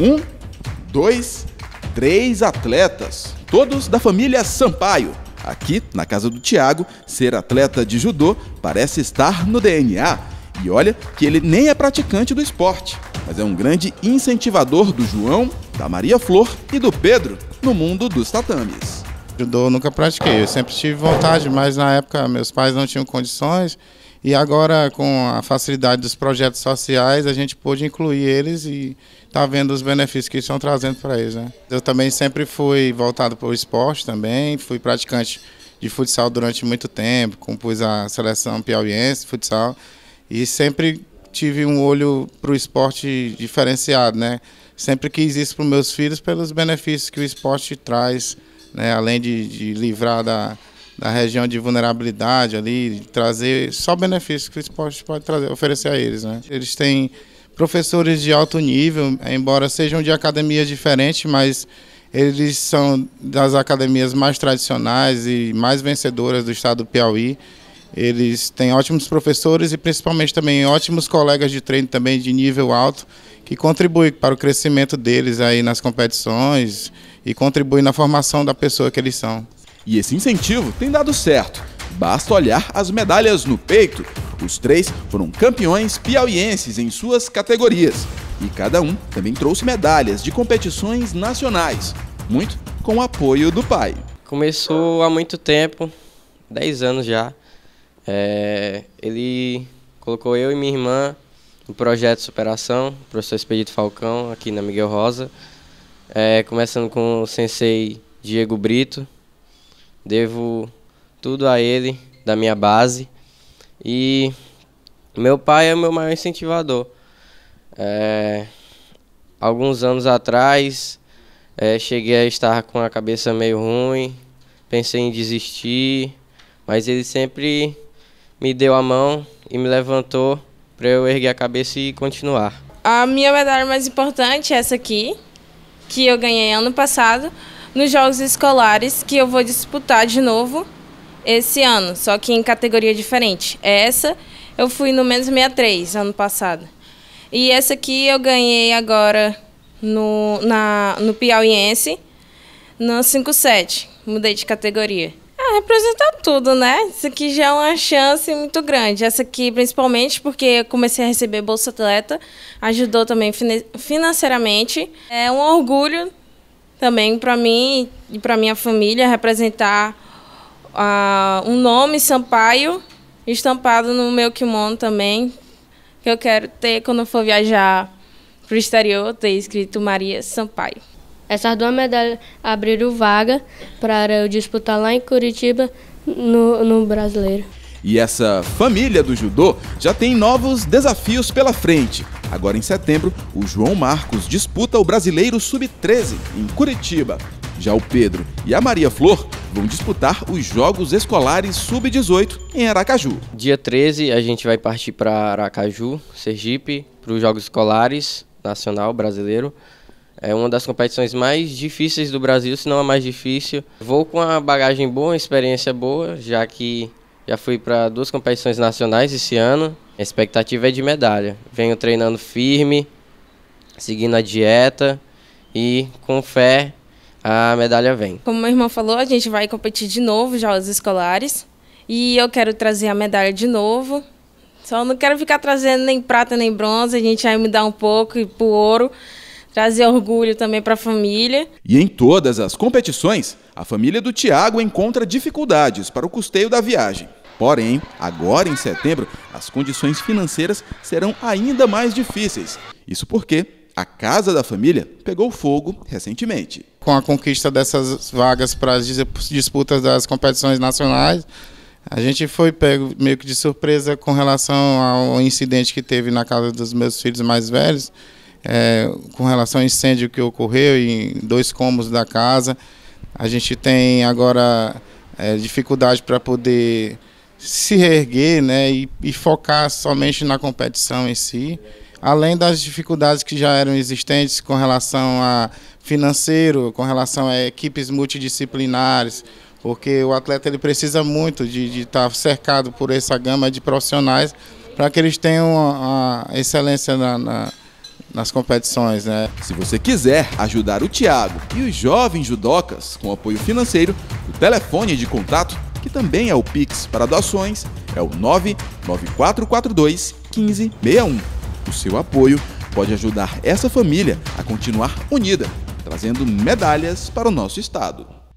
Um, dois, três atletas, todos da família Sampaio. Aqui, na casa do Tiago, ser atleta de judô parece estar no DNA. E olha que ele nem é praticante do esporte, mas é um grande incentivador do João, da Maria Flor e do Pedro no mundo dos tatames. Judô eu nunca pratiquei, eu sempre tive vontade, mas na época meus pais não tinham condições e agora, com a facilidade dos projetos sociais, a gente pôde incluir eles e está vendo os benefícios que estão trazendo para eles. Né? Eu também sempre fui voltado para o esporte também, fui praticante de futsal durante muito tempo, compus a seleção piauiense de futsal e sempre tive um olho para o esporte diferenciado, né? Sempre quis isso para os meus filhos pelos benefícios que o esporte traz, né? Além de, de livrar da, da região de vulnerabilidade ali, trazer só benefícios que o esporte pode trazer, oferecer a eles. Né? Eles têm professores de alto nível, embora sejam de academias diferentes, mas eles são das academias mais tradicionais e mais vencedoras do estado do Piauí. Eles têm ótimos professores e principalmente também ótimos colegas de treino também de nível alto que contribuem para o crescimento deles aí nas competições e contribuem na formação da pessoa que eles são. E esse incentivo tem dado certo. Basta olhar as medalhas no peito. Os três foram campeões piauienses em suas categorias. E cada um também trouxe medalhas de competições nacionais, muito com o apoio do pai. Começou há muito tempo, 10 anos já. É, ele colocou eu e minha irmã no projeto Superação, o professor Expedito Falcão, aqui na Miguel Rosa. É, começando com o sensei Diego Brito, Devo tudo a ele, da minha base. E meu pai é meu maior incentivador. É, alguns anos atrás, é, cheguei a estar com a cabeça meio ruim, pensei em desistir, mas ele sempre me deu a mão e me levantou para eu erguer a cabeça e continuar. A minha medalha mais importante é essa aqui, que eu ganhei ano passado nos Jogos Escolares, que eu vou disputar de novo esse ano, só que em categoria diferente. Essa eu fui no menos 63 ano passado. E essa aqui eu ganhei agora no, na, no Piauiense, no 57. Mudei de categoria. Ah, representa tudo, né? Isso aqui já é uma chance muito grande. Essa aqui, principalmente, porque eu comecei a receber Bolsa Atleta, ajudou também financeiramente. É um orgulho também para mim e para minha família representar uh, um nome Sampaio estampado no meu kimono também, que eu quero ter quando for viajar para o exterior, ter escrito Maria Sampaio. Essas duas medalhas abriram vaga para eu disputar lá em Curitiba no, no Brasileiro. E essa família do judô já tem novos desafios pela frente. Agora em setembro, o João Marcos disputa o Brasileiro Sub-13 em Curitiba. Já o Pedro e a Maria Flor vão disputar os Jogos Escolares Sub-18 em Aracaju. Dia 13 a gente vai partir para Aracaju, Sergipe, para os Jogos Escolares Nacional Brasileiro. É uma das competições mais difíceis do Brasil, se não a mais difícil. Vou com uma bagagem boa, uma experiência boa, já que já fui para duas competições nacionais esse ano, a expectativa é de medalha. Venho treinando firme, seguindo a dieta e com fé a medalha vem. Como meu irmão falou, a gente vai competir de novo já os escolares e eu quero trazer a medalha de novo. Só não quero ficar trazendo nem prata nem bronze, a gente vai me dar um pouco e pro ouro, trazer orgulho também para a família. E em todas as competições, a família do Tiago encontra dificuldades para o custeio da viagem. Porém, agora em setembro, as condições financeiras serão ainda mais difíceis. Isso porque a casa da família pegou fogo recentemente. Com a conquista dessas vagas para as disputas das competições nacionais, a gente foi pego meio que de surpresa com relação ao incidente que teve na casa dos meus filhos mais velhos, é, com relação ao incêndio que ocorreu em dois cômodos da casa. A gente tem agora é, dificuldade para poder se reerguer né, e, e, focar somente na competição em si, além das dificuldades que já eram existentes com relação a financeiro, com relação a equipes multidisciplinares, porque o atleta ele precisa muito de estar tá cercado por essa gama de profissionais para que eles tenham a, a excelência na, na nas competições, né? Se você quiser ajudar o Thiago e os jovens judocas com apoio financeiro, o telefone de contato que também é o Pix para doações, é o 99442 1561. O seu apoio pode ajudar essa família a continuar unida, trazendo medalhas para o nosso estado.